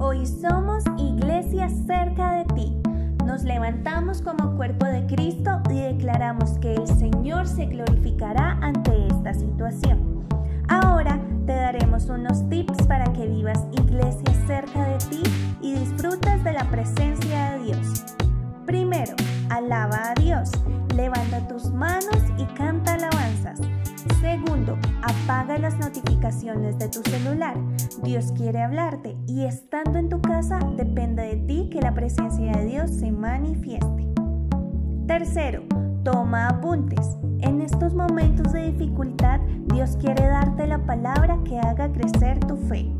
Hoy somos iglesia cerca de ti. Nos levantamos como cuerpo de Cristo y declaramos que el Señor se glorificará ante esta situación. Ahora te daremos unos tips para que vivas iglesia cerca de ti y disfrutes de la presencia de Dios. Primero, alaba a Dios, levanta tus manos y canta alabanzas. Segundo, apaga las notificaciones de tu celular. Dios quiere hablarte y estando en tu casa depende de ti que la presencia de Dios se manifieste. Tercero, toma apuntes. En estos momentos de dificultad, Dios quiere darte la palabra que haga crecer tu fe.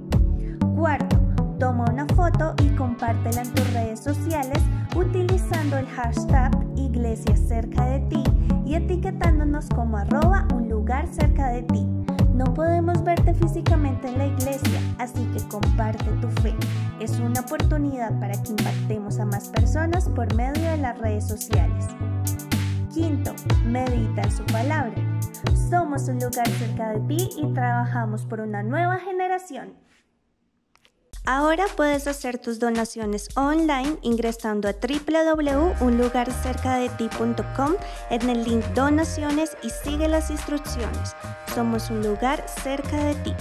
Cuarto, toma una foto y compártela en tus redes sociales utilizando el hashtag Iglesia cerca de ti y etiquetándonos como arroba un lugar cerca de ti. No podemos verte físicamente en la iglesia, así que comparte tu fe. Es una oportunidad para que impactemos a más personas por medio de las redes sociales. Quinto, medita en su palabra. Somos un lugar cerca de ti y trabajamos por una nueva generación. Ahora puedes hacer tus donaciones online ingresando a www.unlugarcercadeti.com en el link donaciones y sigue las instrucciones. Somos un lugar cerca de ti.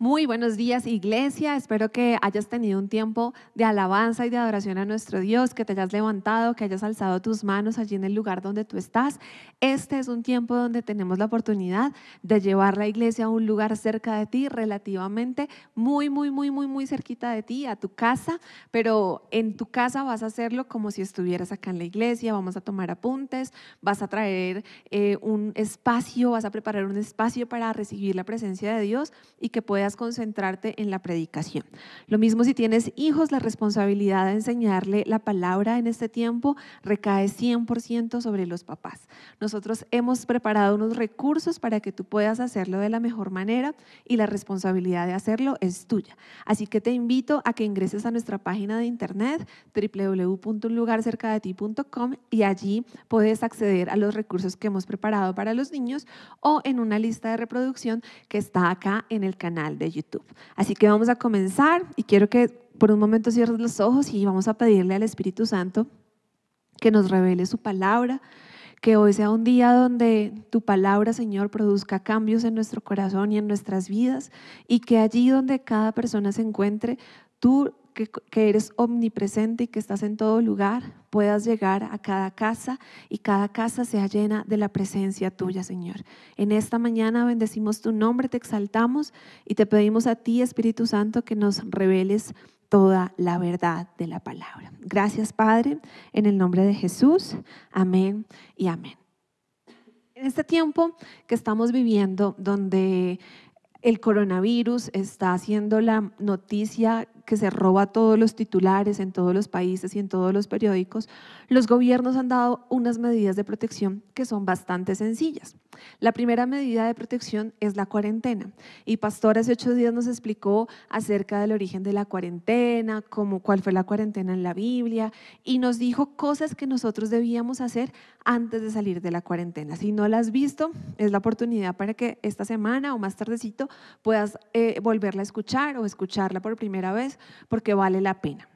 Muy buenos días iglesia, espero que hayas tenido un tiempo de alabanza y de adoración a nuestro Dios, que te hayas levantado, que hayas alzado tus manos allí en el lugar donde tú estás. Este es un tiempo donde tenemos la oportunidad de llevar la iglesia a un lugar cerca de ti, relativamente muy, muy, muy, muy, muy cerquita de ti, a tu casa, pero en tu casa vas a hacerlo como si estuvieras acá en la iglesia, vamos a tomar apuntes, vas a traer eh, un espacio, vas a preparar un espacio para recibir la presencia de Dios y que puedas concentrarte en la predicación. Lo mismo si tienes hijos, la responsabilidad de enseñarle la palabra en este tiempo recae 100% sobre los papás. Nosotros hemos preparado unos recursos para que tú puedas hacerlo de la mejor manera y la responsabilidad de hacerlo es tuya. Así que te invito a que ingreses a nuestra página de internet www.unlugarcercadeti.com y allí puedes acceder a los recursos que hemos preparado para los niños o en una lista de reproducción que está acá en el canal de YouTube. Así que vamos a comenzar y quiero que por un momento cierres los ojos y vamos a pedirle al Espíritu Santo que nos revele su palabra, que hoy sea un día donde tu palabra, Señor, produzca cambios en nuestro corazón y en nuestras vidas y que allí donde cada persona se encuentre, tú que, eres omnipresente y que estás en todo lugar, puedas llegar a cada casa y cada casa sea llena de la presencia tuya, Señor. En esta mañana bendecimos tu nombre, te exaltamos y te pedimos a ti, Espíritu Santo, que nos reveles toda la verdad de la palabra. Gracias, Padre, en el nombre de Jesús. Amén y amén. En este tiempo que estamos viviendo, donde el coronavirus está haciendo la noticia que se roba todos los titulares en todos los países y en todos los periódicos, los gobiernos han dado unas medidas de protección que son bastante sencillas. La primera medida de protección es la cuarentena. Y Pastor hace ocho días nos explicó acerca del origen de la cuarentena, cómo, cuál fue la cuarentena en la Biblia, y nos dijo cosas que nosotros debíamos hacer antes de salir de la cuarentena. Si no la has visto, es la oportunidad para que esta semana o más tardecito puedas eh, volverla a escuchar o escucharla por primera vez, porque vale la pena.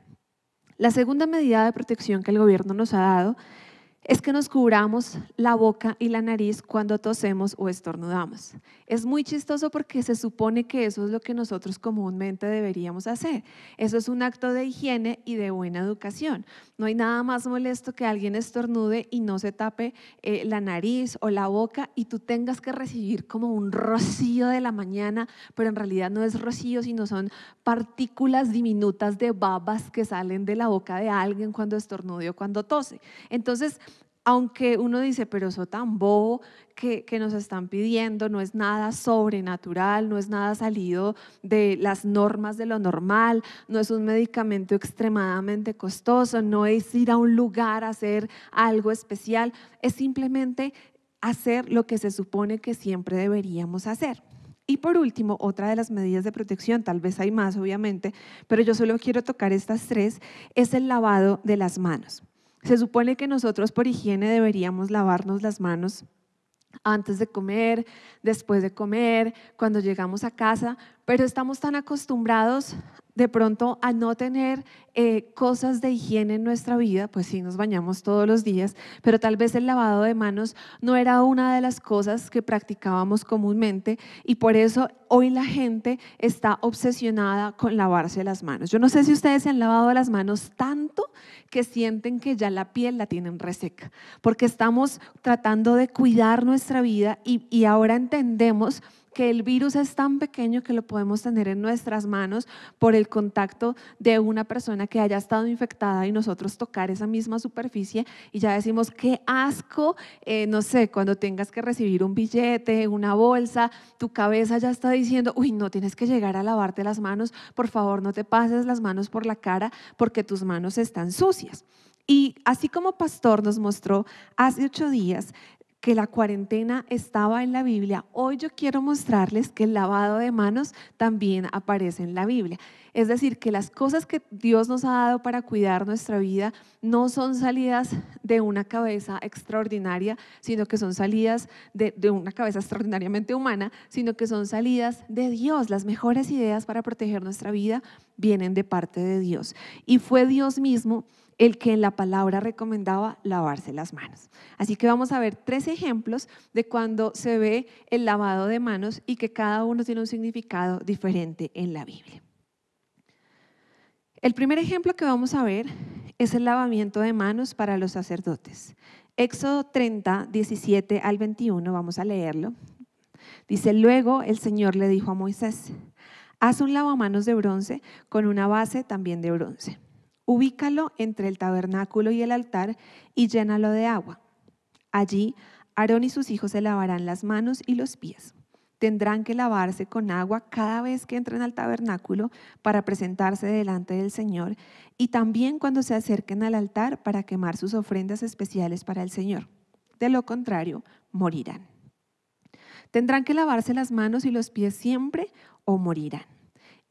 La segunda medida de protección que el gobierno nos ha dado es que nos cubramos la boca y la nariz cuando tosemos o estornudamos. Es muy chistoso porque se supone que eso es lo que nosotros comúnmente deberíamos hacer. Eso es un acto de higiene y de buena educación. No hay nada más molesto que alguien estornude y no se tape eh, la nariz o la boca y tú tengas que recibir como un rocío de la mañana, pero en realidad no es rocío, sino son partículas diminutas de babas que salen de la boca de alguien cuando estornude o cuando tose. Entonces, aunque uno dice, pero eso tan bobo que, que, nos están pidiendo, no es nada sobrenatural, no es nada salido de las normas de lo normal, no es un medicamento extremadamente costoso, no es ir a un lugar a hacer algo especial, es simplemente hacer lo que se supone que siempre deberíamos hacer. Y por último, otra de las medidas de protección, tal vez hay más obviamente, pero yo solo quiero tocar estas tres, es el lavado de las manos. Se supone que nosotros por higiene deberíamos lavarnos las manos antes de comer, después de comer, cuando llegamos a casa, pero estamos tan acostumbrados de pronto a no tener eh, cosas de higiene en nuestra vida, pues sí nos bañamos todos los días, pero tal vez el lavado de manos no era una de las cosas que practicábamos comúnmente y por eso hoy la gente está obsesionada con lavarse las manos. Yo no sé si ustedes se han lavado las manos tanto que sienten que ya la piel la tienen reseca, porque estamos tratando de cuidar nuestra vida y ahora entendemos que el virus es tan pequeño que lo podemos tener en nuestras manos por el contacto de una persona que haya estado infectada y nosotros tocar esa misma superficie y ya decimos, qué asco, eh, no sé, cuando tengas que recibir un billete, una bolsa, tu cabeza ya está diciendo, uy, no tienes que llegar a lavarte las manos, por favor no te pases las manos por la cara porque tus manos están sucias. Y así como Pastor nos mostró hace ocho días que la cuarentena estaba en la Biblia, hoy yo quiero mostrarles que el lavado de manos también aparece en la Biblia. Es decir, que las cosas que Dios nos ha dado para cuidar nuestra vida no son salidas de una cabeza extraordinaria, sino que son salidas de, una cabeza extraordinariamente humana, sino que son salidas de Dios. Las mejores ideas para proteger nuestra vida vienen de parte de Dios. Y fue Dios mismo el que en la palabra recomendaba lavarse las manos. Así que vamos a ver tres ejemplos de cuando se ve el lavado de manos y que cada uno tiene un significado diferente en la Biblia. El primer ejemplo que vamos a ver es el lavamiento de manos para los sacerdotes. Éxodo 30, 17 al 21, vamos a leerlo. Dice, luego el Señor le dijo a Moisés, haz un lavamanos de bronce con una base también de bronce. Ubícalo entre el tabernáculo y el altar y llénalo de agua. Allí Aarón y sus hijos se lavarán las manos y los pies. Tendrán que lavarse con agua cada vez que entren al tabernáculo para presentarse delante del Señor y también cuando se acerquen al altar para quemar sus ofrendas especiales para el Señor. De lo contrario, morirán. Tendrán que lavarse las manos y los pies siempre o morirán.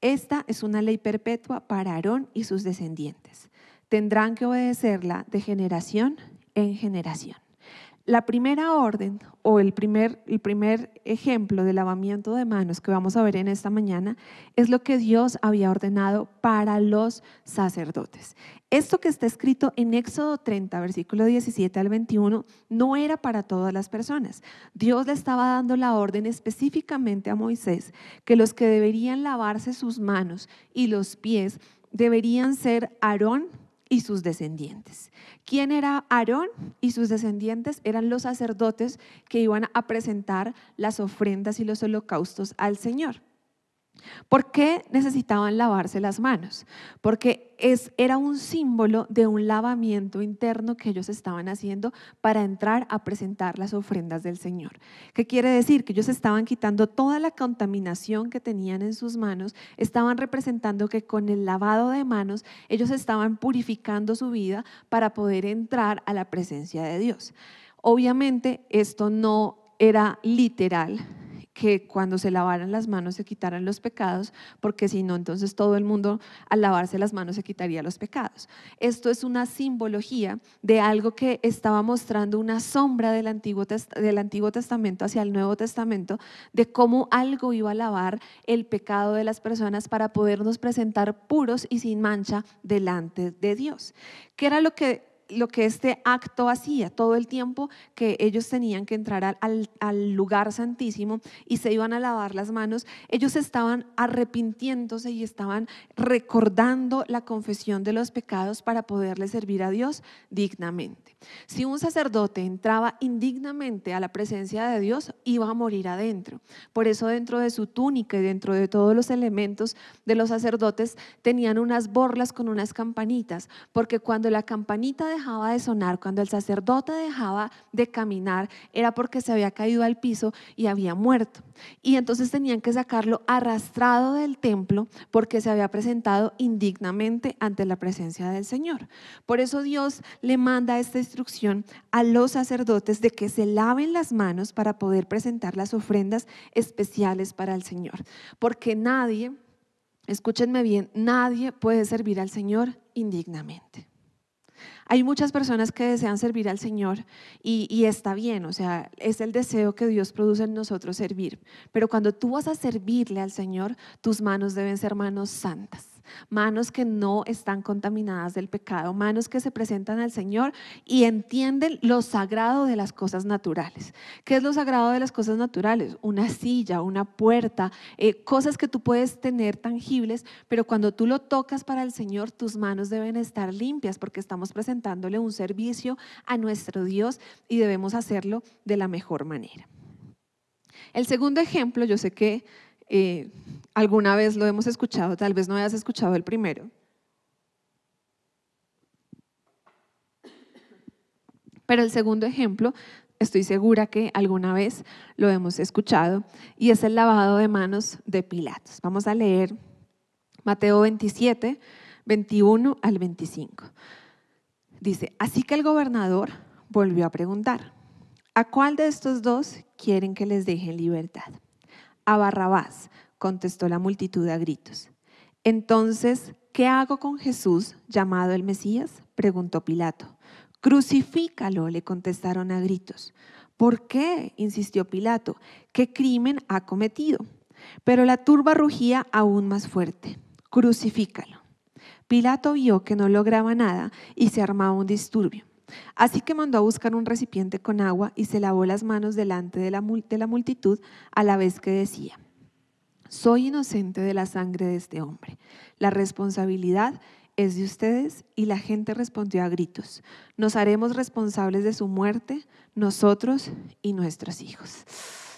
Esta es una ley perpetua para Aarón y sus descendientes. Tendrán que obedecerla de generación en generación. La primera orden o el primer, el primer ejemplo de lavamiento de manos que vamos a ver en esta mañana es lo que Dios había ordenado para los sacerdotes. Esto que está escrito en Éxodo 30, versículo 17 al 21, no era para todas las personas. Dios le estaba dando la orden específicamente a Moisés que los que deberían lavarse sus manos y los pies deberían ser Aarón, y sus descendientes. ¿Quién era Aarón y sus descendientes? Eran los sacerdotes que iban a presentar las ofrendas y los holocaustos al Señor. ¿Por qué necesitaban lavarse las manos? Porque es, era un símbolo de un lavamiento interno que ellos estaban haciendo para entrar a presentar las ofrendas del Señor. ¿Qué quiere decir? Que ellos estaban quitando toda la contaminación que tenían en sus manos, estaban representando que con el lavado de manos ellos estaban purificando su vida para poder entrar a la presencia de Dios. Obviamente esto no era literal, que cuando se lavaran las manos se quitaran los pecados, porque si no, entonces todo el mundo al lavarse las manos se quitaría los pecados. Esto es una simbología de algo que estaba mostrando una sombra del Antiguo, del Testamento hacia el Nuevo Testamento, de cómo algo iba a lavar el pecado de las personas para podernos presentar puros y sin mancha delante de Dios. ¿Qué era lo que lo que este acto hacía, todo el tiempo que ellos tenían que entrar al, lugar santísimo y se iban a lavar las manos, ellos estaban arrepintiéndose y estaban recordando la confesión de los pecados para poderle servir a Dios dignamente. Si un sacerdote entraba indignamente a la presencia de Dios, iba a morir adentro. Por eso dentro de su túnica y dentro de todos los elementos de los sacerdotes tenían unas borlas con unas campanitas, porque cuando la campanita de dejaba de sonar, cuando el sacerdote dejaba de caminar, era porque se había caído al piso y había muerto. Y entonces tenían que sacarlo arrastrado del templo porque se había presentado indignamente ante la presencia del Señor. Por eso Dios le manda esta instrucción a los sacerdotes de que se laven las manos para poder presentar las ofrendas especiales para el Señor. Porque nadie, escúchenme bien, nadie puede servir al Señor indignamente. Hay muchas personas que desean servir al Señor y, está bien, o sea, es el deseo que Dios produce en nosotros servir. Pero cuando tú vas a servirle al Señor, tus manos deben ser manos santas manos que no están contaminadas del pecado, manos que se presentan al Señor y entienden lo sagrado de las cosas naturales. ¿Qué es lo sagrado de las cosas naturales? Una silla, una puerta, eh, cosas que tú puedes tener tangibles, pero cuando tú lo tocas para el Señor, tus manos deben estar limpias porque estamos presentándole un servicio a nuestro Dios y debemos hacerlo de la mejor manera. El segundo ejemplo, yo sé que eh, alguna vez lo hemos escuchado, tal vez no hayas escuchado el primero. Pero el segundo ejemplo, estoy segura que alguna vez lo hemos escuchado, y es el lavado de manos de Pilatos. Vamos a leer Mateo 27, 21 al 25. Dice, así que el gobernador volvió a preguntar, ¿a cuál de estos dos quieren que les dejen libertad? a Barrabás, contestó la multitud a gritos. Entonces, ¿qué hago con Jesús llamado el Mesías? preguntó Pilato. Crucifícalo, le contestaron a gritos. ¿Por qué? insistió Pilato. ¿Qué crimen ha cometido? Pero la turba rugía aún más fuerte. Crucifícalo. Pilato vio que no lograba nada y se armaba un disturbio. Así que mandó a buscar un recipiente con agua y se lavó las manos delante de la, multitud a la vez que decía, soy inocente de la sangre de este hombre. La responsabilidad es de ustedes y la gente respondió a gritos, nos haremos responsables de su muerte, nosotros y nuestros hijos.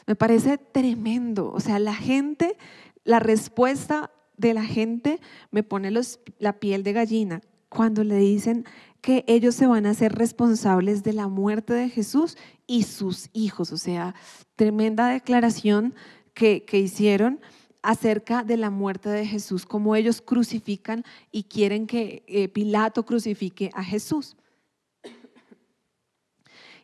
Me parece tremendo, o sea, la gente, la respuesta de la gente me pone la piel de gallina cuando le dicen, que ellos se van a ser responsables de la muerte de Jesús y sus hijos. O sea, tremenda declaración que, hicieron acerca de la muerte de Jesús, como ellos crucifican y quieren que eh, Pilato crucifique a Jesús.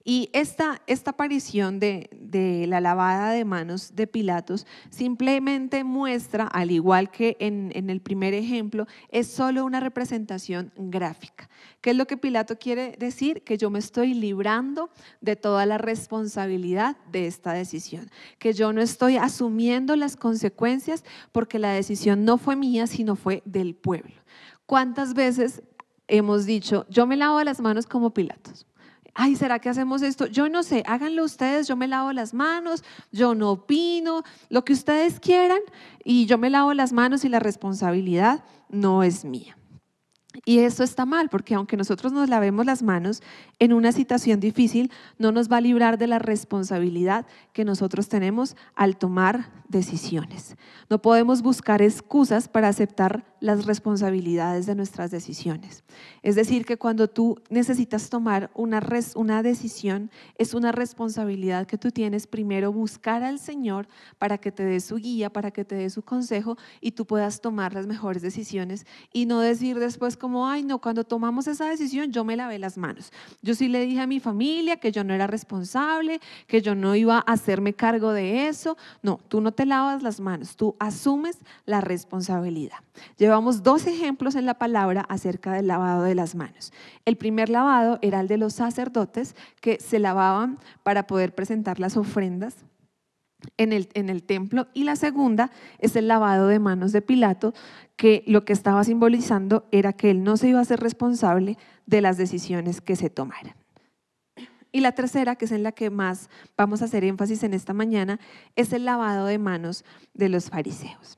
Y esta, aparición de, la lavada de manos de Pilatos simplemente muestra, al igual que en, en, el primer ejemplo, es solo una representación gráfica. ¿Qué es lo que Pilato quiere decir? Que yo me estoy librando de toda la responsabilidad de esta decisión, que yo no estoy asumiendo las consecuencias porque la decisión no fue mía, sino fue del pueblo. ¿Cuántas veces hemos dicho, yo me lavo las manos como Pilatos? ay, ¿será que hacemos esto? Yo no sé, háganlo ustedes, yo me lavo las manos, yo no opino, lo que ustedes quieran y yo me lavo las manos y la responsabilidad no es mía. Y eso está mal, porque aunque nosotros nos lavemos las manos en una situación difícil, no nos va a librar de la responsabilidad que nosotros tenemos al tomar decisiones. No podemos buscar excusas para aceptar las responsabilidades de nuestras decisiones. Es decir, que cuando tú necesitas tomar una, una decisión, es una responsabilidad que tú tienes primero buscar al Señor para que te dé su guía, para que te dé su consejo y tú puedas tomar las mejores decisiones y no decir después, como, ay, no, cuando tomamos esa decisión yo me lavé las manos. Yo sí le dije a mi familia que yo no era responsable, que yo no iba a hacerme cargo de eso. No, tú no te lavas las manos, tú asumes la responsabilidad. Llevamos dos ejemplos en la palabra acerca del lavado de las manos. El primer lavado era el de los sacerdotes que se lavaban para poder presentar las ofrendas en el, templo y la segunda es el lavado de manos de Pilato, que lo que estaba simbolizando era que él no se iba a ser responsable de las decisiones que se tomaran. Y la tercera, que es en la que más vamos a hacer énfasis en esta mañana, es el lavado de manos de los fariseos.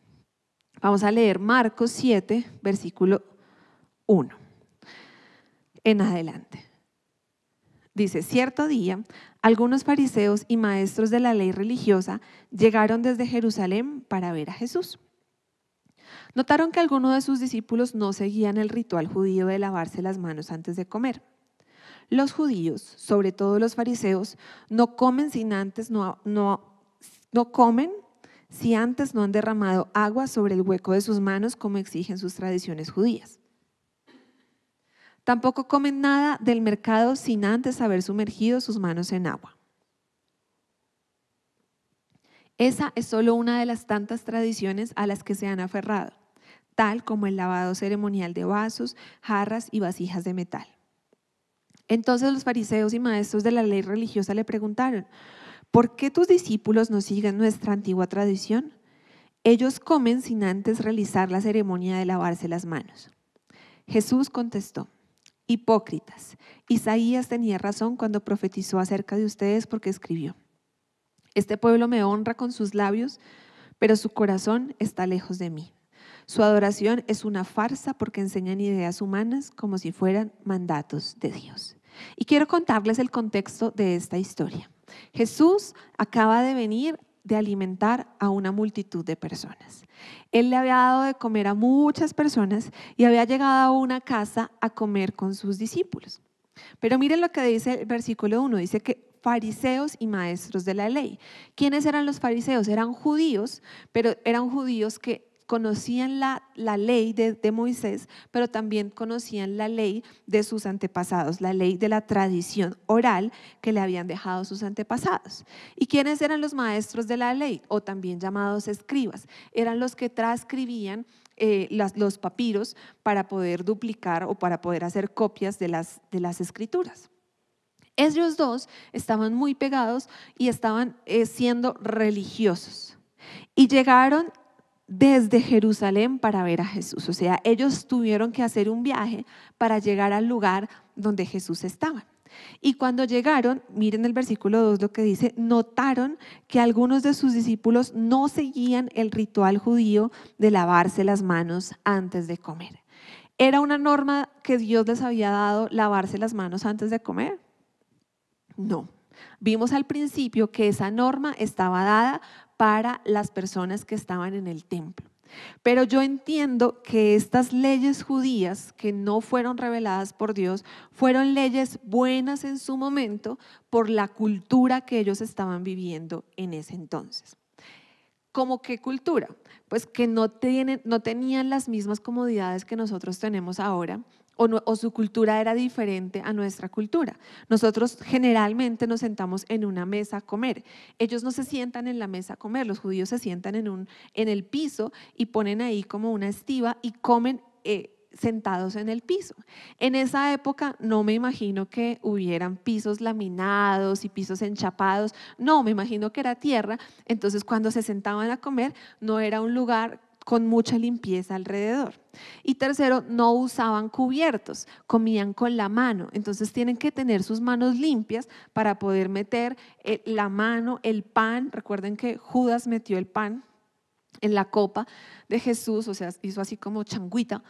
Vamos a leer Marcos 7, versículo 1. En adelante. Dice, cierto día, algunos fariseos y maestros de la ley religiosa llegaron desde Jerusalén para ver a Jesús. Notaron que algunos de sus discípulos no seguían el ritual judío de lavarse las manos antes de comer. Los judíos, sobre todo los fariseos, no comen sin antes no, no, no comen si antes no han derramado agua sobre el hueco de sus manos como exigen sus tradiciones judías. Tampoco comen nada del mercado sin antes haber sumergido sus manos en agua. Esa es solo una de las tantas tradiciones a las que se han aferrado, tal como el lavado ceremonial de vasos, jarras y vasijas de metal. Entonces los fariseos y maestros de la ley religiosa le preguntaron, ¿por qué tus discípulos no siguen nuestra antigua tradición? Ellos comen sin antes realizar la ceremonia de lavarse las manos. Jesús contestó, hipócritas. Isaías tenía razón cuando profetizó acerca de ustedes porque escribió, Este pueblo me honra con sus labios, pero su corazón está lejos de mí. Su adoración es una farsa porque enseñan ideas humanas como si fueran mandatos de Dios. Y quiero contarles el contexto de esta historia. Jesús acaba de venir de alimentar a una multitud de personas. Él le había dado de comer a muchas personas y había llegado a una casa a comer con sus discípulos. Pero miren lo que dice el versículo 1, dice que fariseos y maestros de la ley. ¿Quiénes eran los fariseos? Eran judíos, pero eran judíos que conocían la, ley de, de, Moisés, pero también conocían la ley de sus antepasados, la ley de la tradición oral que le habían dejado sus antepasados. ¿Y quiénes eran los maestros de la ley? O también llamados escribas. Eran los que transcribían eh, los papiros para poder duplicar o para poder hacer copias de las, de las escrituras. Ellos dos estaban muy pegados y estaban eh, siendo religiosos. Y llegaron desde Jerusalén para ver a Jesús. O sea, ellos tuvieron que hacer un viaje para llegar al lugar donde Jesús estaba. Y cuando llegaron, miren el versículo 2 lo que dice, notaron que algunos de sus discípulos no seguían el ritual judío de lavarse las manos antes de comer. ¿Era una norma que Dios les había dado lavarse las manos antes de comer? No. Vimos al principio que esa norma estaba dada para las personas que estaban en el templo. Pero yo entiendo que estas leyes judías que no fueron reveladas por Dios fueron leyes buenas en su momento por la cultura que ellos estaban viviendo en ese entonces. ¿Cómo qué cultura? Pues que no, no tenían las mismas comodidades que nosotros tenemos ahora, o, su cultura era diferente a nuestra cultura. Nosotros generalmente nos sentamos en una mesa a comer. Ellos no se sientan en la mesa a comer, los judíos se sientan en, un, en el piso y ponen ahí como una estiva y comen. Eh, sentados en el piso. En esa época no me imagino que hubieran pisos laminados y pisos enchapados, no, me imagino que era tierra, entonces cuando se sentaban a comer no era un lugar con mucha limpieza alrededor. Y tercero, no usaban cubiertos, comían con la mano. Entonces tienen que tener sus manos limpias para poder meter eh, la mano, el pan. Recuerden que Judas metió el pan en la copa de Jesús, o sea, hizo así como changuita.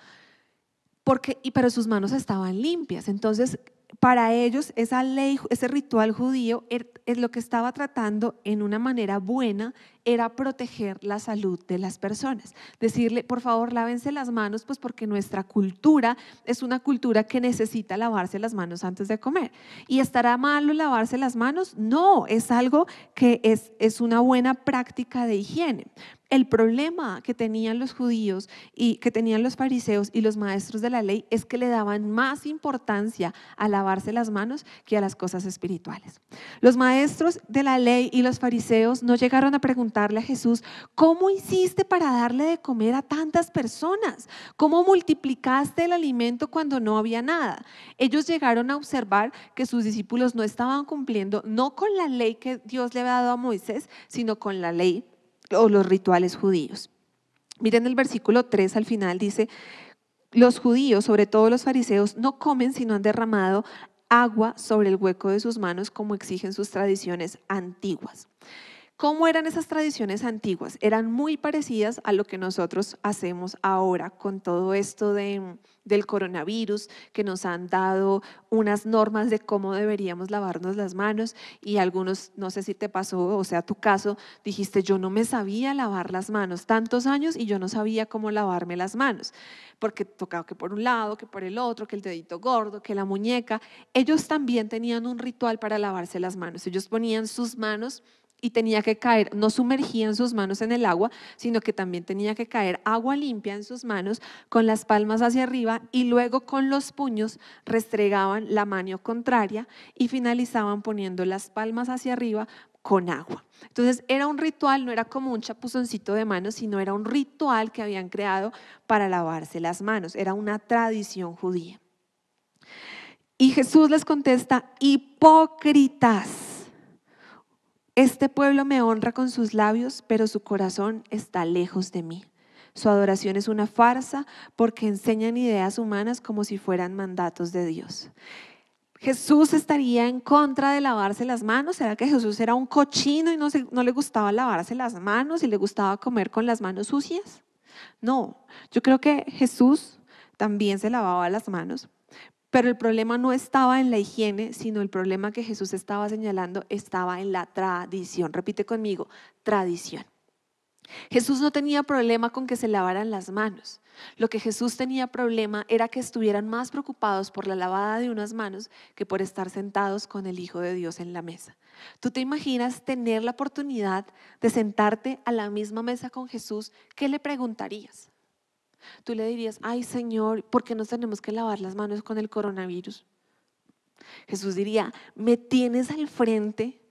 Porque, y, pero sus manos estaban limpias. Entonces, para ellos esa ley, ese ritual judío er, es lo que estaba tratando en una manera buena era proteger la salud de las personas. Decirle, por favor, lávense las manos, pues porque nuestra cultura es una cultura que necesita lavarse las manos antes de comer. ¿Y estará malo lavarse las manos? No, es algo que es, es una buena práctica de higiene. El problema que tenían los judíos y que tenían los fariseos y los maestros de la ley es que le daban más importancia a lavarse las manos que a las cosas espirituales. Los maestros de la ley y los fariseos no llegaron a preguntar a Jesús, ¿cómo hiciste para darle de comer a tantas personas? ¿Cómo multiplicaste el alimento cuando no había nada? Ellos llegaron a observar que sus discípulos no estaban cumpliendo, no con la ley que Dios le había dado a Moisés, sino con la ley o los rituales judíos. Miren el versículo 3 al final, dice, los judíos, sobre todo los fariseos, no comen si no han derramado agua sobre el hueco de sus manos como exigen sus tradiciones antiguas. ¿Cómo eran esas tradiciones antiguas? Eran muy parecidas a lo que nosotros hacemos ahora con todo esto del coronavirus, que nos han dado unas normas de cómo deberíamos lavarnos las manos y algunos, no sé si te pasó, o sea, tu caso, dijiste, yo no me sabía lavar las manos tantos años y yo no sabía cómo lavarme las manos, porque tocaba que por un lado, que por el otro, que el dedito gordo, que la muñeca. Ellos también tenían un ritual para lavarse las manos. Ellos ponían sus manos y tenía que caer, no sumergían sus manos en el agua, sino que también tenía que caer agua limpia en sus manos con las palmas hacia arriba y luego con los puños restregaban la mano contraria y finalizaban poniendo las palmas hacia arriba con agua. Entonces era un ritual, no era como un chapuzoncito de manos, sino era un ritual que habían creado para lavarse las manos, era una tradición judía. Y Jesús les contesta, hipócritas este pueblo me honra con sus labios, pero su corazón está lejos de mí. Su adoración es una farsa porque enseñan ideas humanas como si fueran mandatos de Dios. Jesús estaría en contra de lavarse las manos. ¿Será que Jesús era un cochino y no, le gustaba lavarse las manos y le gustaba comer con las manos sucias? No, yo creo que Jesús también se lavaba las manos, pero el problema no estaba en la higiene, sino el problema que Jesús estaba señalando estaba en la tradición. Repite conmigo, tradición. Jesús no tenía problema con que se lavaran las manos. Lo que Jesús tenía problema era que estuvieran más preocupados por la lavada de unas manos que por estar sentados con el Hijo de Dios en la mesa. ¿Tú te imaginas tener la oportunidad de sentarte a la misma mesa con Jesús? ¿Qué le preguntarías? Tú le dirías, ay Señor, ¿por qué nos tenemos que lavar las manos con el coronavirus? Jesús diría, me tienes al frente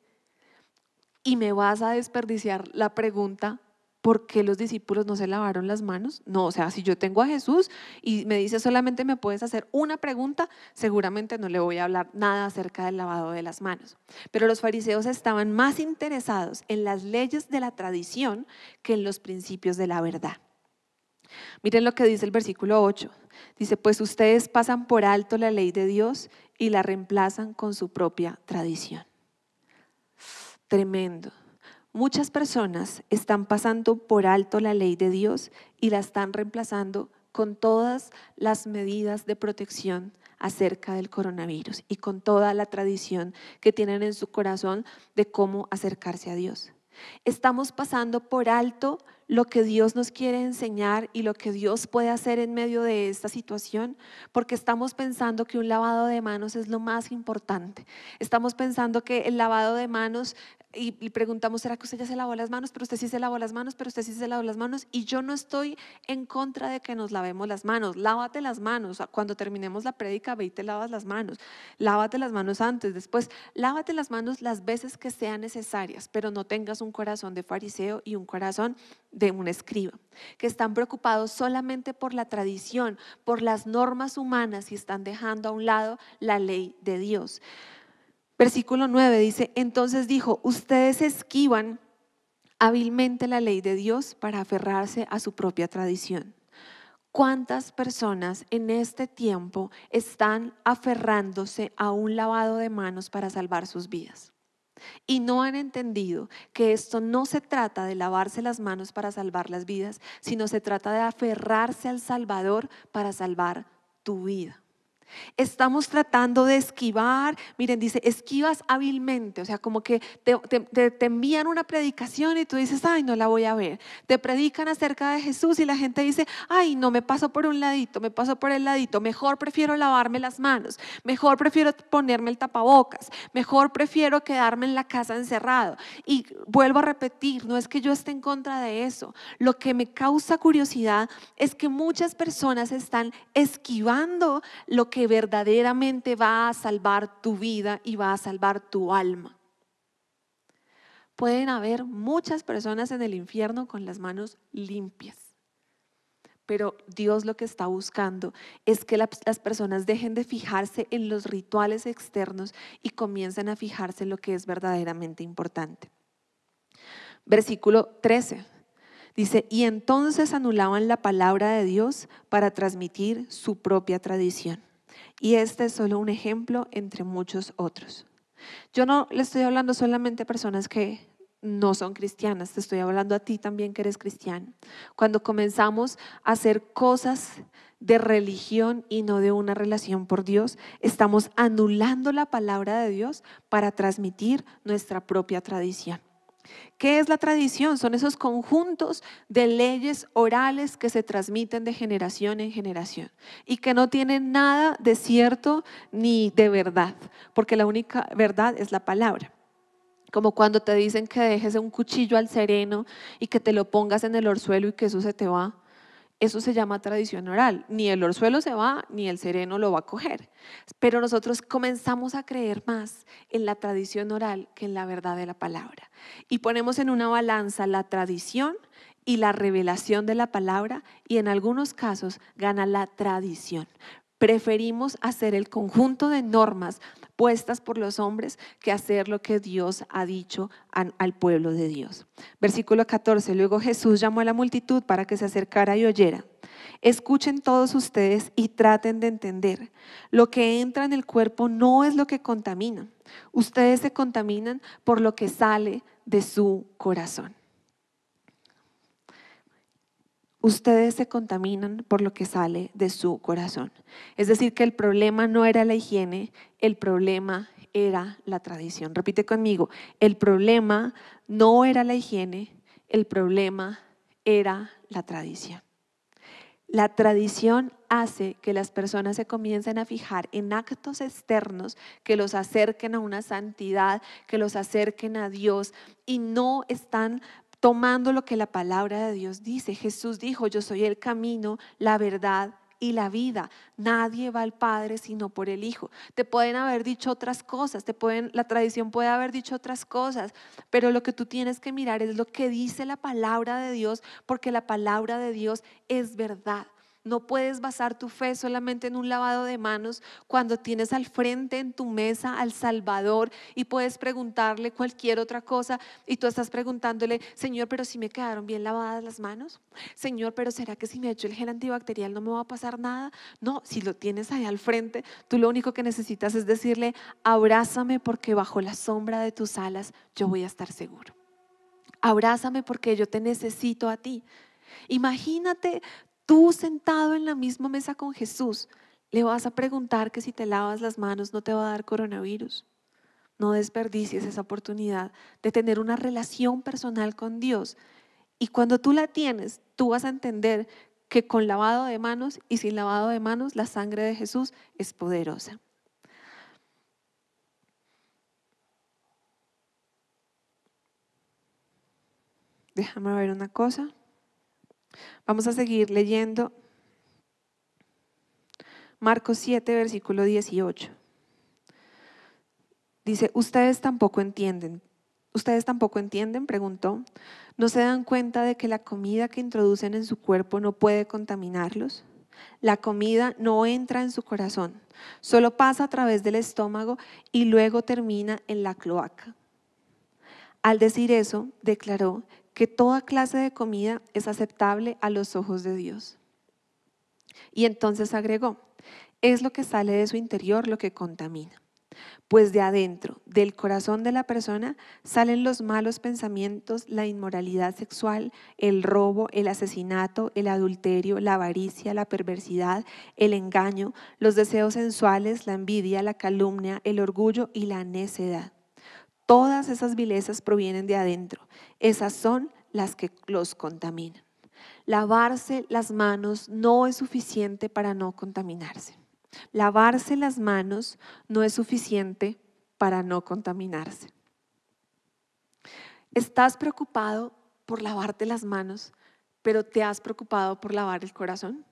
y me vas a desperdiciar la pregunta, ¿por qué los discípulos no se lavaron las manos? No, o sea, si yo tengo a Jesús y me dice solamente me puedes hacer una pregunta, seguramente no le voy a hablar nada acerca del lavado de las manos. Pero los fariseos estaban más interesados en las leyes de la tradición que en los principios de la verdad. Miren lo que dice el versículo 8. Dice, pues ustedes pasan por alto la ley de Dios y la reemplazan con su propia tradición. Tremendo. Muchas personas están pasando por alto la ley de Dios y la están reemplazando con todas las medidas de protección acerca del coronavirus y con toda la tradición que tienen en su corazón de cómo acercarse a Dios. Estamos pasando por alto lo que Dios nos quiere enseñar y lo que Dios puede hacer en medio de esta situación, porque estamos pensando que un lavado de manos es lo más importante. Estamos pensando que el lavado de manos, y, preguntamos, ¿será que usted ya se lavó las manos? Pero usted sí se lavó las manos, pero usted sí se lavó las manos. Y yo no estoy en contra de que nos lavemos las manos. Lávate las manos. Cuando terminemos la prédica, ve y te lavas las manos. Lávate las manos antes, después. Lávate las manos las veces que sean necesarias, pero no tengas un corazón de fariseo y un corazón de un escriba, que están preocupados solamente por la tradición, por las normas humanas y están dejando a un lado la ley de Dios. Versículo 9 dice, entonces dijo, ustedes esquivan hábilmente la ley de Dios para aferrarse a su propia tradición. ¿Cuántas personas en este tiempo están aferrándose a un lavado de manos para salvar sus vidas? y no han entendido que esto no se trata de lavarse las manos para salvar las vidas, sino se trata de aferrarse al Salvador para salvar tu vida. Estamos tratando de esquivar, miren, dice, esquivas hábilmente, o sea, como que te, te, te, envían una predicación y tú dices, ay, no la voy a ver. Te predican acerca de Jesús y la gente dice, ay, no, me paso por un ladito, me paso por el ladito, mejor prefiero lavarme las manos, mejor prefiero ponerme el tapabocas, mejor prefiero quedarme en la casa encerrado. Y vuelvo a repetir, no es que yo esté en contra de eso, lo que me causa curiosidad es que muchas personas están esquivando lo que que verdaderamente va a salvar tu vida y va a salvar tu alma. Pueden haber muchas personas en el infierno con las manos limpias, pero Dios lo que está buscando es que las personas dejen de fijarse en los rituales externos y comiencen a fijarse en lo que es verdaderamente importante. Versículo 13. Dice, y entonces anulaban la palabra de Dios para transmitir su propia tradición. Y este es solo un ejemplo entre muchos otros. Yo no le estoy hablando solamente a personas que no son cristianas, te estoy hablando a ti también que eres cristiano. Cuando comenzamos a hacer cosas de religión y no de una relación por Dios, estamos anulando la palabra de Dios para transmitir nuestra propia tradición. ¿Qué es la tradición? Son esos conjuntos de leyes orales que se transmiten de generación en generación y que no tienen nada de cierto ni de verdad, porque la única verdad es la palabra como cuando te dicen que dejes un cuchillo al sereno y que te lo pongas en el orzuelo y que eso se te va. Eso se llama tradición oral. Ni el orzuelo se va, ni el sereno lo va a coger. Pero nosotros comenzamos a creer más en la tradición oral que en la verdad de la palabra. Y ponemos en una balanza la tradición y la revelación de la palabra y en algunos casos gana la tradición. Preferimos hacer el conjunto de normas puestas por los hombres que hacer lo que Dios ha dicho al pueblo de Dios. Versículo 14. Luego Jesús llamó a la multitud para que se acercara y oyera. Escuchen todos ustedes y traten de entender. Lo que entra en el cuerpo no es lo que contamina. Ustedes se contaminan por lo que sale de su corazón ustedes se contaminan por lo que sale de su corazón. Es decir, que el problema no era la higiene, el problema era la tradición. Repite conmigo, el problema no era la higiene, el problema era la tradición. La tradición hace que las personas se comiencen a fijar en actos externos que los acerquen a una santidad, que los acerquen a Dios y no están tomando lo que la palabra de Dios dice. Jesús dijo, yo soy el camino, la verdad y la vida. Nadie va al Padre sino por el Hijo. Te pueden haber dicho otras cosas, te pueden, la tradición puede haber dicho otras cosas, pero lo que tú tienes que mirar es lo que dice la palabra de Dios, porque la palabra de Dios es verdad. No puedes basar tu fe solamente en un lavado de manos cuando tienes al frente en tu mesa al Salvador y puedes preguntarle cualquier otra cosa y tú estás preguntándole, Señor, pero si me quedaron bien lavadas las manos, Señor, pero ¿será que si me hecho el gel antibacterial no me va a pasar nada? No, si lo tienes ahí al frente, tú lo único que necesitas es decirle, abrázame porque bajo la sombra de tus alas yo voy a estar seguro. Abrázame porque yo te necesito a ti. Imagínate Tú sentado en la misma mesa con Jesús, le vas a preguntar que si te lavas las manos no te va a dar coronavirus. No desperdicies esa oportunidad de tener una relación personal con Dios. Y cuando tú la tienes, tú vas a entender que con lavado de manos y sin lavado de manos, la sangre de Jesús es poderosa. Déjame ver una cosa. Vamos a seguir leyendo Marcos 7, versículo 18. Dice, ustedes tampoco entienden. ¿Ustedes tampoco entienden? preguntó. ¿No se dan cuenta de que la comida que introducen en su cuerpo no puede contaminarlos? La comida no entra en su corazón, solo pasa a través del estómago y luego termina en la cloaca. Al decir eso, declaró que toda clase de comida es aceptable a los ojos de Dios. Y entonces agregó, es lo que sale de su interior lo que contamina, pues de adentro, del corazón de la persona, salen los malos pensamientos, la inmoralidad sexual, el robo, el asesinato, el adulterio, la avaricia, la perversidad, el engaño, los deseos sensuales, la envidia, la calumnia, el orgullo y la necedad. Todas esas vilezas provienen de adentro. Esas son las que los contaminan. Lavarse las manos no es suficiente para no contaminarse. Lavarse las manos no es suficiente para no contaminarse. ¿Estás preocupado por lavarte las manos, pero te has preocupado por lavar el corazón?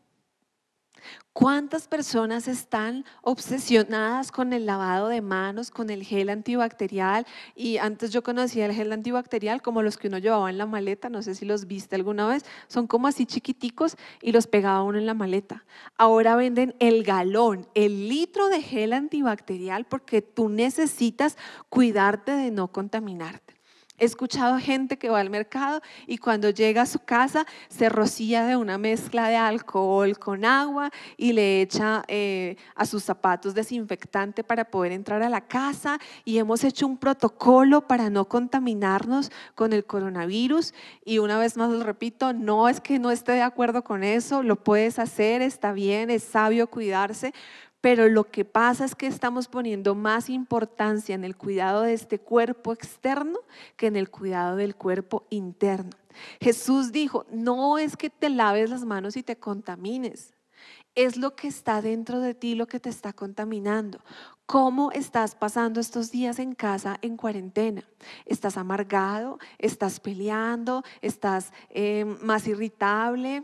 ¿Cuántas personas están obsesionadas con el lavado de manos, con el gel antibacterial? Y antes yo conocía el gel antibacterial como los que uno llevaba en la maleta, no sé si los viste alguna vez, son como así chiquiticos y los pegaba uno en la maleta. Ahora venden el galón, el litro de gel antibacterial porque tú necesitas cuidarte de no contaminarte. He escuchado gente que va al mercado y cuando llega a su casa se rocía de una mezcla de alcohol con agua y le echa eh, a sus zapatos desinfectante para poder entrar a la casa y hemos hecho un protocolo para no contaminarnos con el coronavirus y una vez más os repito, no es que no esté de acuerdo con eso, lo puedes hacer, está bien, es sabio cuidarse, pero lo que pasa es que estamos poniendo más importancia en el cuidado de este cuerpo externo que en el cuidado del cuerpo interno. Jesús dijo, no es que te laves las manos y te contamines, es lo que está dentro de ti lo que te está contaminando. ¿Cómo estás pasando estos días en casa en cuarentena? ¿Estás amargado? ¿Estás peleando? ¿Estás eh, más irritable?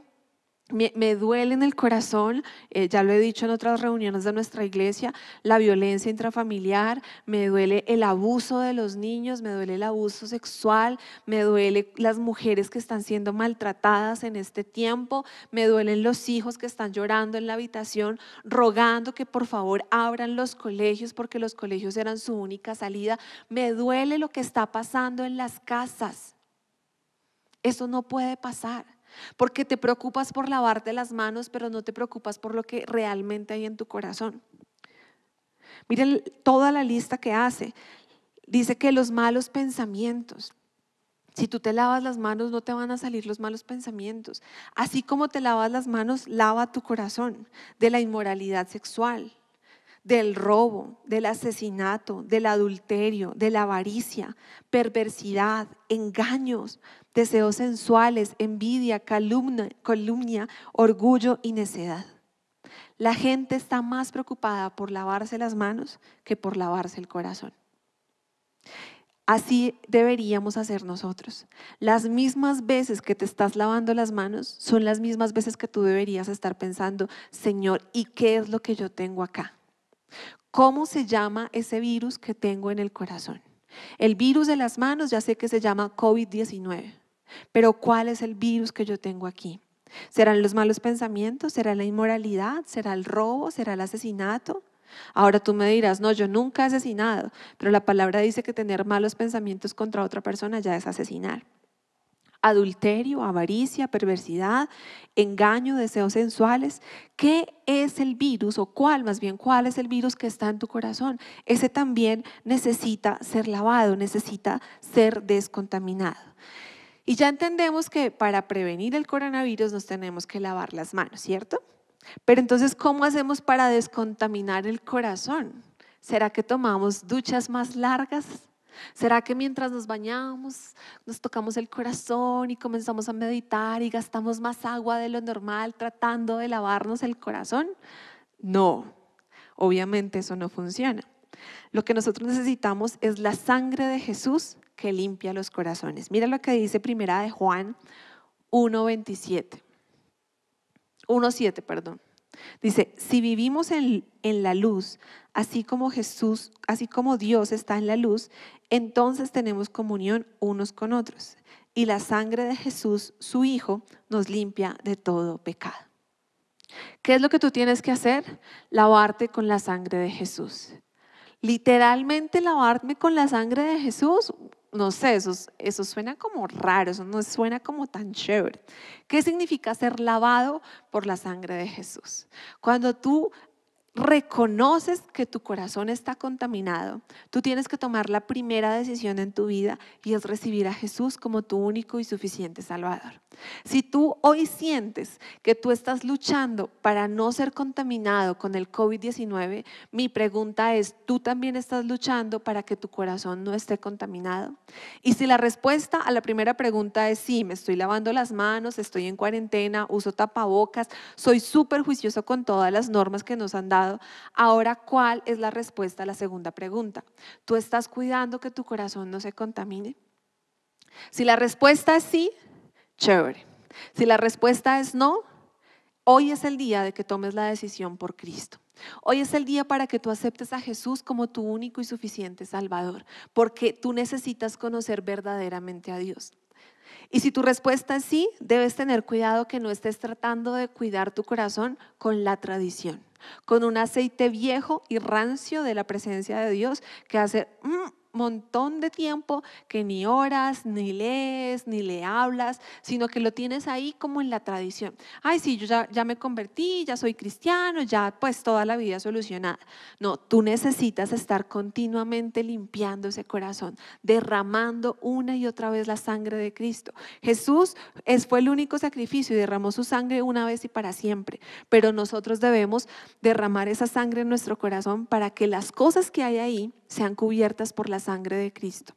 me, duele en el corazón, eh, ya lo he dicho en otras reuniones de nuestra iglesia, la violencia intrafamiliar, me duele el abuso de los niños, me duele el abuso sexual, me duele las mujeres que están siendo maltratadas en este tiempo, me duelen los hijos que están llorando en la habitación, rogando que por favor abran los colegios porque los colegios eran su única salida, me duele lo que está pasando en las casas. Eso no puede pasar. Porque te preocupas por lavarte las manos, pero no te preocupas por lo que realmente hay en tu corazón. Miren toda la lista que hace. Dice que los malos pensamientos. Si tú te lavas las manos, no te van a salir los malos pensamientos. Así como te lavas las manos, lava tu corazón de la inmoralidad sexual, del robo, del asesinato, del adulterio, de la avaricia, perversidad, engaños, deseos sensuales, envidia, calumnia, orgullo y necedad. La gente está más preocupada por lavarse las manos que por lavarse el corazón. Así deberíamos hacer nosotros. Las mismas veces que te estás lavando las manos son las mismas veces que tú deberías estar pensando, Señor, ¿y qué es lo que yo tengo acá? ¿Cómo se llama ese virus que tengo en el corazón? El virus de las manos ya sé que se llama COVID-19, pero ¿cuál es el virus que yo tengo aquí? ¿Serán los malos pensamientos? ¿Será la inmoralidad? ¿Será el robo? ¿Será el asesinato? Ahora tú me dirás, no, yo nunca he asesinado, pero la palabra dice que tener malos pensamientos contra otra persona ya es asesinar adulterio, avaricia, perversidad, engaño, deseos sensuales. ¿Qué es el virus o cuál, más bien, cuál es el virus que está en tu corazón? Ese también necesita ser lavado, necesita ser descontaminado. Y ya entendemos que para prevenir el coronavirus nos tenemos que lavar las manos, ¿cierto? Pero entonces, ¿cómo hacemos para descontaminar el corazón? ¿Será que tomamos duchas más largas? ¿Será que mientras nos bañamos, nos tocamos el corazón y comenzamos a meditar y gastamos más agua de lo normal tratando de lavarnos el corazón? No, obviamente eso no funciona. Lo que nosotros necesitamos es la sangre de Jesús que limpia los corazones. Mira lo que dice primera de Juan 1.27. 1.7, perdón. Dice, si vivimos en, la luz, así como Jesús, así como Dios está en la luz, entonces tenemos comunión unos con otros. Y la sangre de Jesús, su Hijo, nos limpia de todo pecado. ¿Qué es lo que tú tienes que hacer? Lavarte con la sangre de Jesús. Literalmente lavarme con la sangre de Jesús no sé, eso, suena como raro, eso no suena como tan chévere. ¿Qué significa ser lavado por la sangre de Jesús? Cuando tú reconoces que tu corazón está contaminado, tú tienes que tomar la primera decisión en tu vida y es recibir a Jesús como tu único y suficiente Salvador. Si tú hoy sientes que tú estás luchando para no ser contaminado con el COVID-19, mi pregunta es, ¿tú también estás luchando para que tu corazón no esté contaminado? Y si la respuesta a la primera pregunta es sí, me estoy lavando las manos, estoy en cuarentena, uso tapabocas, soy súper juicioso con todas las normas que nos han dado, Ahora, ¿cuál es la respuesta a la segunda pregunta? ¿Tú estás cuidando que tu corazón no se contamine? Si la respuesta es sí, chévere. Si la respuesta es no, hoy es el día de que tomes la decisión por Cristo. Hoy es el día para que tú aceptes a Jesús como tu único y suficiente Salvador, porque tú necesitas conocer verdaderamente a Dios. Y si tu respuesta es sí, debes tener cuidado que no estés tratando de cuidar tu corazón con la tradición con un aceite viejo y rancio de la presencia de Dios que hace mm, montón de tiempo que ni oras, ni lees, ni le hablas, sino que lo tienes ahí como en la tradición. Ay, sí, yo ya, ya me convertí, ya soy cristiano, ya pues toda la vida solucionada. No, tú necesitas estar continuamente limpiando ese corazón, derramando una y otra vez la sangre de Cristo. Jesús fue el único sacrificio y derramó su sangre una vez y para siempre, pero nosotros debemos derramar esa sangre en nuestro corazón para que las cosas que hay ahí, sean cubiertas por la sangre de Cristo.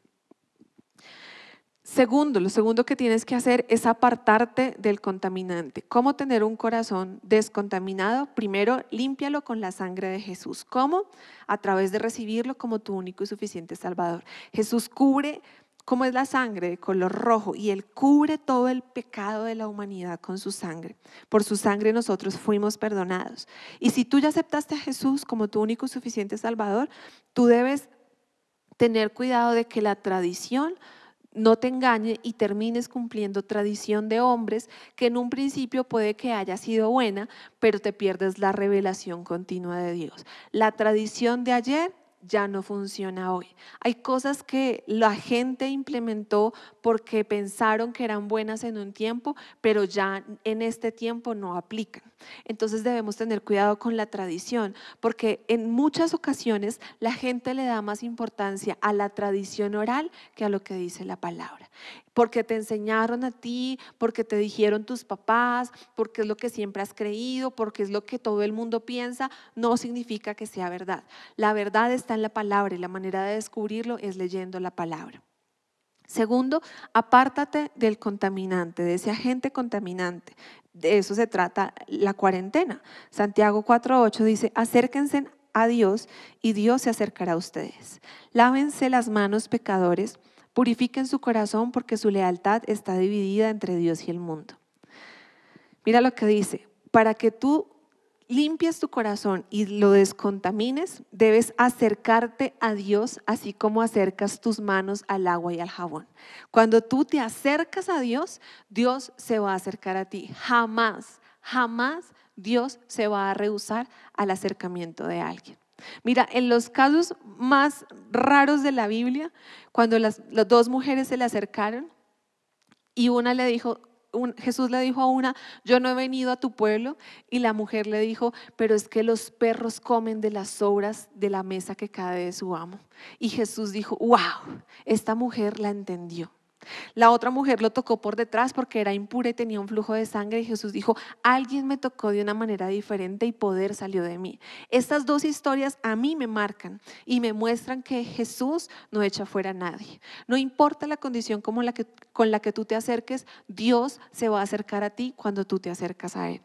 Segundo, lo segundo que tienes que hacer es apartarte del contaminante. ¿Cómo tener un corazón descontaminado? Primero, límpialo con la sangre de Jesús. ¿Cómo? A través de recibirlo como tu único y suficiente Salvador. Jesús cubre, como es la sangre, de color rojo, y Él cubre todo el pecado de la humanidad con su sangre. Por su sangre nosotros fuimos perdonados. Y si tú ya aceptaste a Jesús como tu único y suficiente Salvador, tú debes tener cuidado de que la tradición no te engañe y termines cumpliendo tradición de hombres que en un principio puede que haya sido buena, pero te pierdes la revelación continua de Dios. La tradición de ayer ya no funciona hoy. Hay cosas que la gente implementó porque pensaron que eran buenas en un tiempo, pero ya en este tiempo no aplican. Entonces debemos tener cuidado con la tradición, porque en muchas ocasiones la gente le da más importancia a la tradición oral que a lo que dice la palabra porque te enseñaron a ti, porque te dijeron tus papás, porque es lo que siempre has creído, porque es lo que todo el mundo piensa, no significa que sea verdad. La verdad está en la palabra y la manera de descubrirlo es leyendo la palabra. Segundo, apártate del contaminante, de ese agente contaminante. De eso se trata la cuarentena. Santiago 4.8 dice, acérquense a Dios y Dios se acercará a ustedes. Lávense las manos pecadores Purifiquen su corazón porque su lealtad está dividida entre Dios y el mundo. Mira lo que dice, para que tú limpies tu corazón y lo descontamines, debes acercarte a Dios así como acercas tus manos al agua y al jabón. Cuando tú te acercas a Dios, Dios se va a acercar a ti. Jamás, jamás Dios se va a rehusar al acercamiento de alguien. Mira, en los casos más raros de la Biblia, cuando las, dos mujeres se le acercaron y una le dijo, Jesús le dijo a una, yo no he venido a tu pueblo, y la mujer le dijo, pero es que los perros comen de las sobras de la mesa que cae de su amo. Y Jesús dijo, wow, esta mujer la entendió. La otra mujer lo tocó por detrás porque era impura y tenía un flujo de sangre y Jesús dijo, alguien me tocó de una manera diferente y poder salió de mí. Estas dos historias a mí me marcan y me muestran que Jesús no echa fuera a nadie. No importa la condición con la que tú te acerques, Dios se va a acercar a ti cuando tú te acercas a Él.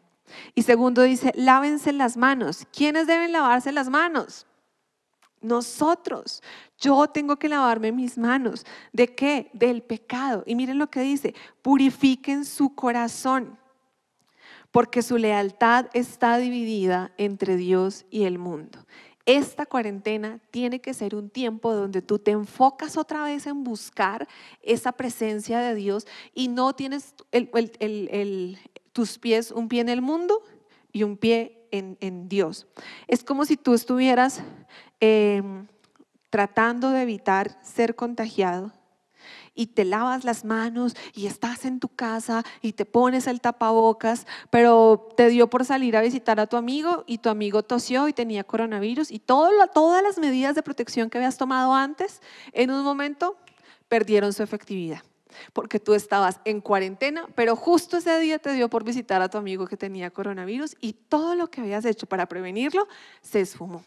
Y segundo dice, lávense las manos. ¿Quiénes deben lavarse las manos? Nosotros, yo tengo que lavarme mis manos. ¿De qué? Del pecado. Y miren lo que dice, purifiquen su corazón, porque su lealtad está dividida entre Dios y el mundo. Esta cuarentena tiene que ser un tiempo donde tú te enfocas otra vez en buscar esa presencia de Dios y no tienes tus pies, un pie en el mundo y un pie en, Dios. Es como si tú estuvieras em, tratando de evitar ser contagiado y te lavas las manos y estás en tu casa y te pones el tapabocas, pero te dio por salir a visitar a tu amigo y tu amigo tosió y tenía coronavirus y todas las medidas de protección que habías tomado antes en un momento perdieron su efectividad porque tú estabas en cuarentena, pero justo ese día te dio por visitar a tu amigo que tenía coronavirus y todo lo que habías hecho para prevenirlo se esfumó.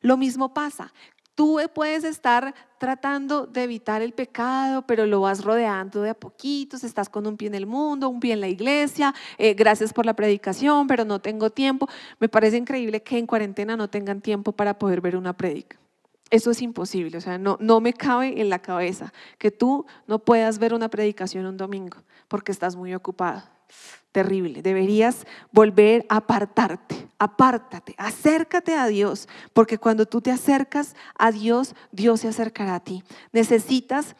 Lo mismo pasa. Tú puedes estar tratando de evitar el pecado, pero lo vas rodeando de a poquitos, estás con un pie en el mundo, un pie en la iglesia, eh, gracias por la predicación, pero no tengo tiempo. Me parece increíble que en cuarentena no tengan tiempo para poder ver una predicación. Eso es imposible, o sea, no, no me cabe en la cabeza que tú no puedas ver una predicación un domingo porque estás muy ocupado. Terrible, deberías volver a apartarte, apártate, acércate a Dios, porque cuando tú te acercas a Dios, Dios se acercará a ti. Necesitas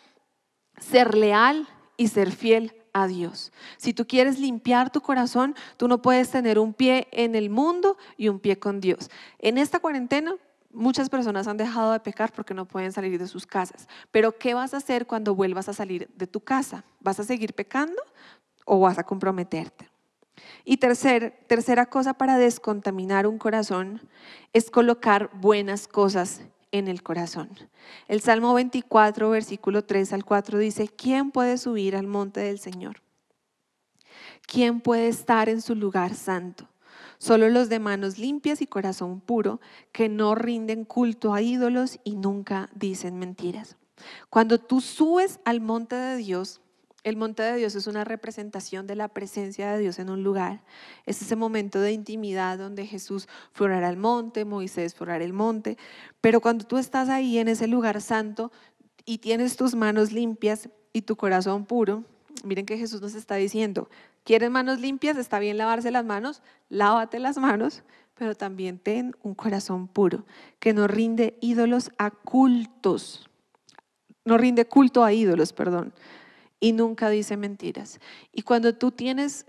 ser leal y ser fiel a Dios. Si tú quieres limpiar tu corazón, tú no puedes tener un pie en el mundo y un pie con Dios. En esta cuarentena Muchas personas han dejado de pecar porque no pueden salir de sus casas. Pero ¿qué vas a hacer cuando vuelvas a salir de tu casa? ¿Vas a seguir pecando o vas a comprometerte? Y tercera cosa para descontaminar un corazón es colocar buenas cosas en el corazón. El Salmo 24, versículo 3 al 4 dice, ¿quién puede subir al monte del Señor? ¿Quién puede estar en su lugar santo? solo los de manos limpias y corazón puro, que no rinden culto a ídolos y nunca dicen mentiras. Cuando tú subes al monte de Dios, el monte de Dios es una representación de la presencia de Dios en un lugar. Es ese momento de intimidad donde Jesús florará el monte, Moisés florará el monte. Pero cuando tú estás ahí en ese lugar santo y tienes tus manos limpias y tu corazón puro, Miren que Jesús nos está diciendo, ¿Quieren manos limpias? Está bien lavarse las manos, lávate las manos, pero también ten un corazón puro, que no rinde ídolos a cultos, no rinde culto a ídolos, perdón, y nunca dice mentiras. Y cuando tú tienes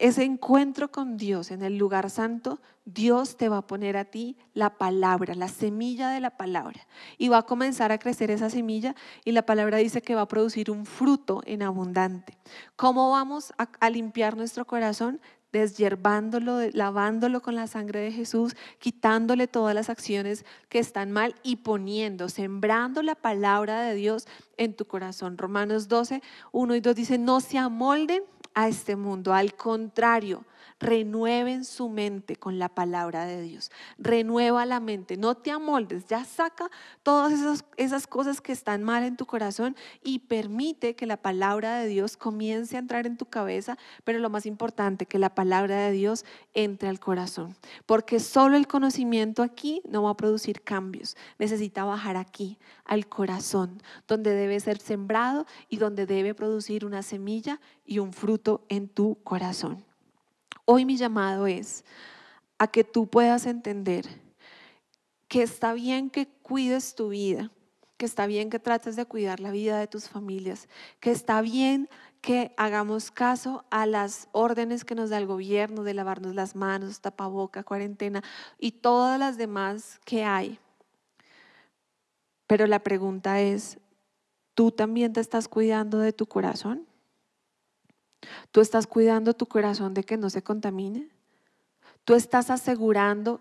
ese encuentro con Dios en el lugar santo, Dios te va a poner a ti la palabra, la semilla de la palabra. Y va a comenzar a crecer esa semilla y la palabra dice que va a producir un fruto en abundante. ¿Cómo vamos a, limpiar nuestro corazón? desyervándolo, lavándolo con la sangre de Jesús, quitándole todas las acciones que están mal y poniendo, sembrando la palabra de Dios en tu corazón. Romanos 12, 1 y 2 dice, no se amolden a este mundo. Al contrario, renueven su mente con la palabra de Dios. Renueva la mente, no te amoldes, ya saca todas esas, cosas que están mal en tu corazón y permite que la palabra de Dios comience a entrar en tu cabeza, pero lo más importante, que la palabra de Dios entre al corazón, porque solo el conocimiento aquí no va a producir cambios, necesita bajar aquí, al corazón, donde debe ser sembrado y donde debe producir una semilla y un fruto en tu corazón. Hoy mi llamado es a que tú puedas entender que está bien que cuides tu vida, que está bien que trates de cuidar la vida de tus familias, que está bien que hagamos caso a las órdenes que nos da el gobierno de lavarnos las manos, tapaboca, cuarentena y todas las demás que hay. Pero la pregunta es, ¿tú también te estás cuidando de tu corazón? ¿Tú estás cuidando tu corazón de que no se contamine? ¿Tú estás asegurando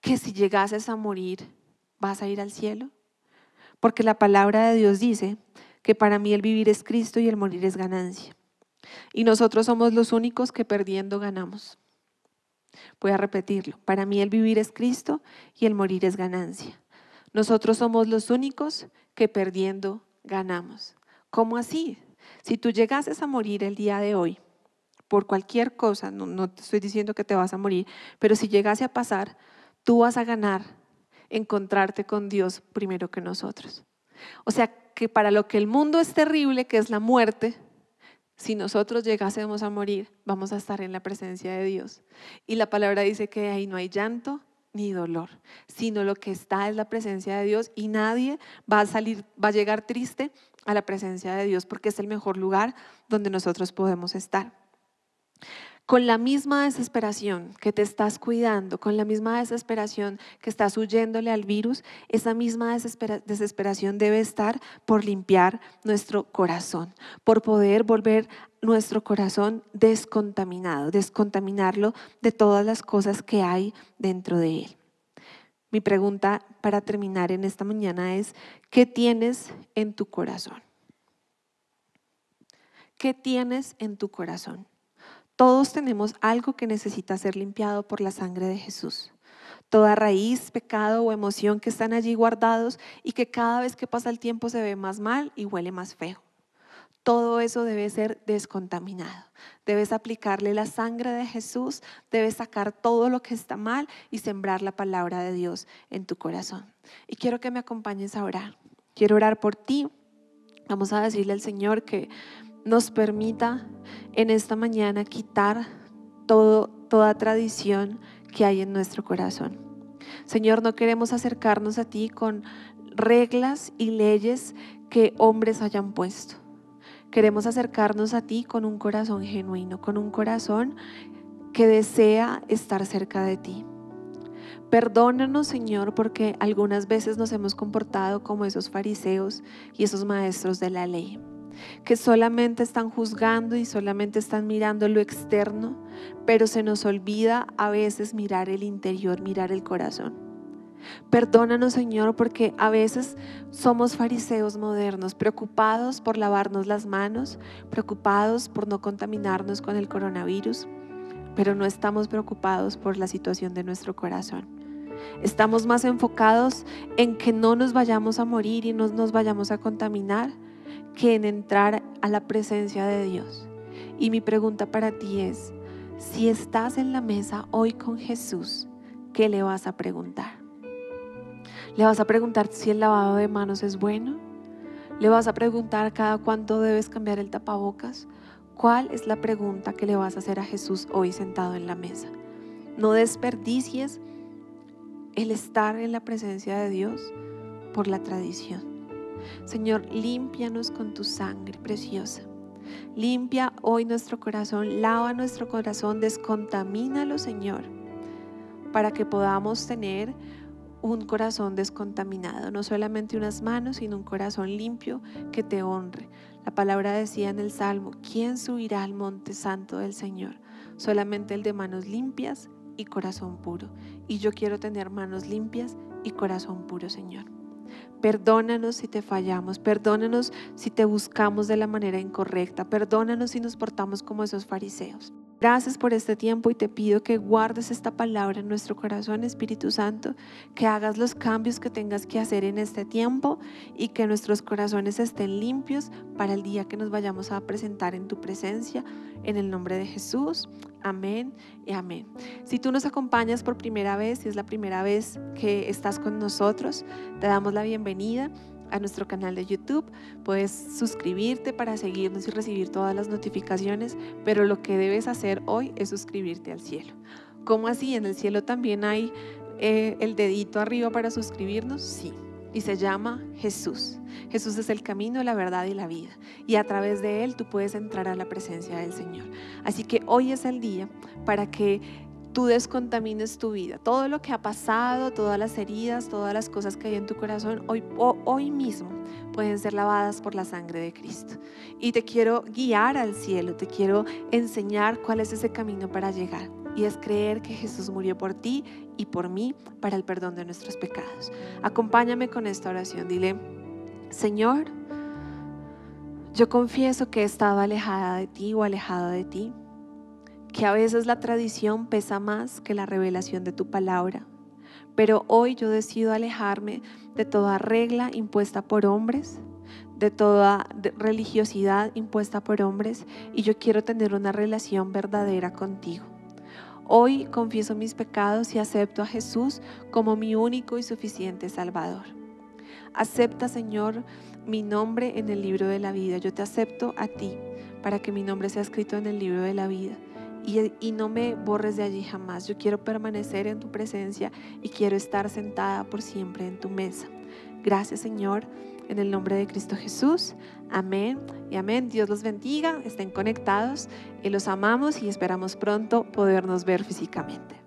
que si llegases a morir vas a ir al cielo? Porque la palabra de Dios dice que para mí el vivir es Cristo y el morir es ganancia. Y nosotros somos los únicos que perdiendo ganamos. Voy a repetirlo. Para mí el vivir es Cristo y el morir es ganancia. Nosotros somos los únicos que perdiendo ganamos. ¿Cómo así? Si tú llegases a morir el día de hoy, por cualquier cosa, no, te estoy diciendo que te vas a morir, pero si llegase a pasar, tú vas a ganar encontrarte con Dios primero que nosotros. O sea, que para lo que el mundo es terrible, que es la muerte, si nosotros llegásemos a morir, vamos a estar en la presencia de Dios. Y la palabra dice que ahí no hay llanto ni dolor, sino lo que está es la presencia de Dios y nadie va a salir, va a llegar triste a la presencia de Dios porque es el mejor lugar donde nosotros podemos estar. Con la misma desesperación que te estás cuidando, con la misma desesperación que estás huyéndole al virus, esa misma desesperación debe estar por limpiar nuestro corazón, por poder volver nuestro corazón descontaminado, descontaminarlo de todas las cosas que hay dentro de él. Mi pregunta para terminar en esta mañana es, ¿qué tienes en tu corazón? ¿Qué tienes en tu corazón? Todos tenemos algo que necesita ser limpiado por la sangre de Jesús. Toda raíz, pecado o emoción que están allí guardados y que cada vez que pasa el tiempo se ve más mal y huele más feo todo eso debe ser descontaminado. Debes aplicarle la sangre de Jesús, debes sacar todo lo que está mal y sembrar la palabra de Dios en tu corazón. Y quiero que me acompañes a orar. Quiero orar por ti. Vamos a decirle al Señor que nos permita en esta mañana quitar toda tradición que hay en nuestro corazón. Señor, no queremos acercarnos a ti con reglas y leyes que hombres hayan puesto. Queremos acercarnos a ti con un corazón genuino, con un corazón que desea estar cerca de ti. Perdónanos, Señor, porque algunas veces nos hemos comportado como esos fariseos y esos maestros de la ley, que solamente están juzgando y solamente están mirando lo externo, pero se nos olvida a veces mirar el interior, mirar el corazón. Perdónanos, Señor, porque a veces somos fariseos modernos, preocupados por lavarnos las manos, preocupados por no contaminarnos con el coronavirus, pero no estamos preocupados por la situación de nuestro corazón. Estamos más enfocados en que no nos vayamos a morir y no nos vayamos a contaminar que en entrar a la presencia de Dios. Y mi pregunta para ti es, si estás en la mesa hoy con Jesús, ¿qué le vas a preguntar? ¿Le vas a preguntar si el lavado de manos es bueno? ¿Le vas a preguntar cada cuánto debes cambiar el tapabocas? ¿Cuál es la pregunta que le vas a hacer a Jesús hoy sentado en la mesa? No desperdicies el estar en la presencia de Dios por la tradición. Señor, límpianos con tu sangre preciosa. Limpia hoy nuestro corazón, lava nuestro corazón, descontamínalo, Señor, para que podamos tener un corazón descontaminado, no solamente unas manos, sino un corazón limpio que te honre. La palabra decía en el Salmo, ¿quién subirá al monte santo del Señor? Solamente el de manos limpias y corazón puro. Y yo quiero tener manos limpias y corazón puro, Señor. Perdónanos si te fallamos, perdónanos si te buscamos de la manera incorrecta, perdónanos si nos portamos como esos fariseos. Gracias por este tiempo y te pido que guardes esta palabra en nuestro corazón, Espíritu Santo, que hagas los cambios que tengas que hacer en este tiempo y que nuestros corazones estén limpios para el día que nos vayamos a presentar en tu presencia. En el nombre de Jesús, amén y amén. Si tú nos acompañas por primera vez, si es la primera vez que estás con nosotros, te damos la bienvenida a nuestro canal de YouTube, puedes suscribirte para seguirnos y recibir todas las notificaciones, pero lo que debes hacer hoy es suscribirte al cielo. ¿Cómo así? ¿En el cielo también hay eh, el dedito arriba para suscribirnos? Sí. Y se llama Jesús. Jesús es el camino, la verdad y la vida. Y a través de Él tú puedes entrar a la presencia del Señor. Así que hoy es el día para que tú descontamines tu vida. Todo lo que ha pasado, todas las heridas, todas las cosas que hay en tu corazón, hoy, hoy mismo pueden ser lavadas por la sangre de Cristo. Y te quiero guiar al cielo, te quiero enseñar cuál es ese camino para llegar. Y es creer que Jesús murió por ti y por mí para el perdón de nuestros pecados. Acompáñame con esta oración. Dile, Señor, yo confieso que he estado alejada de ti o alejado de ti que a veces la tradición pesa más que la revelación de tu palabra. Pero hoy yo decido alejarme de toda regla impuesta por hombres, de toda religiosidad impuesta por hombres, y yo quiero tener una relación verdadera contigo. Hoy confieso mis pecados y acepto a Jesús como mi único y suficiente Salvador. Acepta, Señor, mi nombre en el libro de la vida. Yo te acepto a ti para que mi nombre sea escrito en el libro de la vida y, no me borres de allí jamás. Yo quiero permanecer en tu presencia y quiero estar sentada por siempre en tu mesa. Gracias Señor, en el nombre de Cristo Jesús. Amén y amén. Dios los bendiga, estén conectados, y los amamos y esperamos pronto podernos ver físicamente.